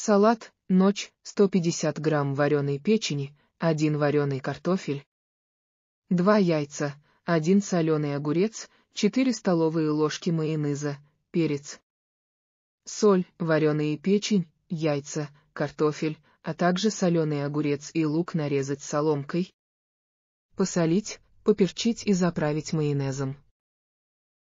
Салат, ночь, 150 грамм вареной печени, 1 вареный картофель, 2 яйца, 1 соленый огурец, 4 столовые ложки майонеза, перец, соль, вареные печень, яйца, картофель, а также соленый огурец и лук нарезать соломкой, посолить, поперчить и заправить майонезом.